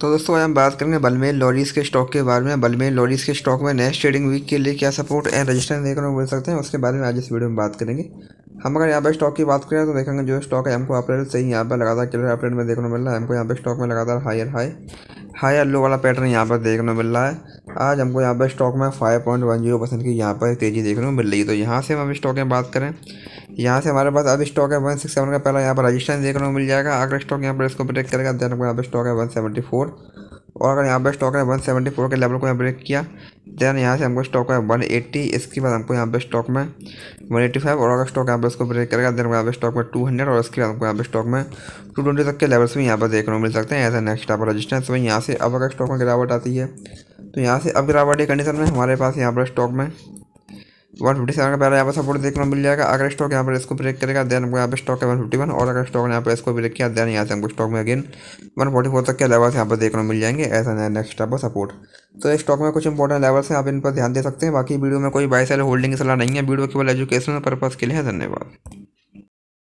तो दोस्तों आज हम बात करेंगे बलमेल लॉरीज के स्टॉक के बारे में बलमेल लॉरीज के स्टॉक में नेक्स्ट ट्रेडिंग वीक के लिए क्या सपोर्ट एंड रजिस्ट्रेंस देखने को मिल सकते हैं उसके बारे में आज इस वीडियो में बात करेंगे हम अगर यहाँ पर स्टॉक की बात करें तो देखेंगे जो स्टॉक है हमको अप्रैल से ही यहाँ पर लगातार क्लियर अप्रैल में देखने को मिल रहा है हमको यहाँ पर स्टॉक में लगातार हायर हाई हाई एल्लो वाला पैटर्न यहाँ पर देखने को मिल रहा है आज हमको यहाँ पर स्टॉक में five point one zero percent की यहाँ पर तेज़ी देखने को मिल रही है तो यहाँ से हम स्टॉक में बात करें यहाँ से हमारे पास अब स्टॉक है वन सिक्स सेवन का पहला यहाँ पर रजिस्टेंस देखने को मिल जाएगा अगर स्टॉक यहाँ पर इसको ब्रेक करेगा देन यहाँ पर स्टॉक है वन सेवेंटी फोर और अगर यहाँ पर स्टॉक है वन सेवेंटी फोर के लेवल को यहाँ ब्रेक किया देन यहाँ से हमको स्टॉक है वन एट्टी इसके बाद हमको यहाँ पे स्टॉक में वन एट्टी फाइव और अगर स्टॉक यहाँ पर इसको ब्रेक करेगा देन यहाँ पे स्टॉक में टू हंड्रेड और इसके बाद हमको यहाँ पे स्टॉक में टू ट्वेंटी तक के लेवल्स भी यहाँ पर देखने को मिल सकते हैं ऐसा नेक्स्ट आप रजिस्टेंस में यहाँ से अब अगर स्टॉक में गिरावट आती है तो यहाँ से अब गिरावट की कंडीशन में हमारे पास यहाँ पर स्टॉक में वन फिफ्टी सेवन का पहले यहाँ पर सपोर्ट देखने को मिल जाएगा अगर स्टॉक यहाँ पर इसको ब्रेक करेगा देन हमको यहाँ पर स्टॉक है वन फिफ्टी वन और अगर स्टॉक ने यहाँ पर इसको ब्रेक किया देन यहाँ से हमको स्टॉक में अगेन वन फोर्टी फोर तक के लेवल्स यहाँ पर देखने को मिल जाएंगे ऐसा नया नेक्स्ट यहाँ सपोर्ट तो स्टॉक में कुछ इंपॉर्टेंट लेवल्स हैं आप इन पर ध्यान दे सकते हैं बाकी वीडियो में कोई बाय सेल होल्डिंग की सलाह नहीं है वीडियो केवल एजुकेशनल पर्पज़ के लिए है धन्यवाद